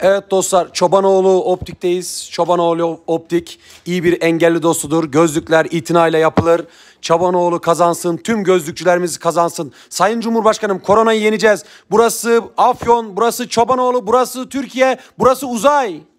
Evet dostlar Çobanoğlu Optik'teyiz. Çobanoğlu Optik iyi bir engelli dostudur. Gözlükler itinayla yapılır. Çobanoğlu kazansın. Tüm gözlükçülerimiz kazansın. Sayın Cumhurbaşkanım koronayı yeneceğiz. Burası Afyon, burası Çobanoğlu, burası Türkiye, burası uzay.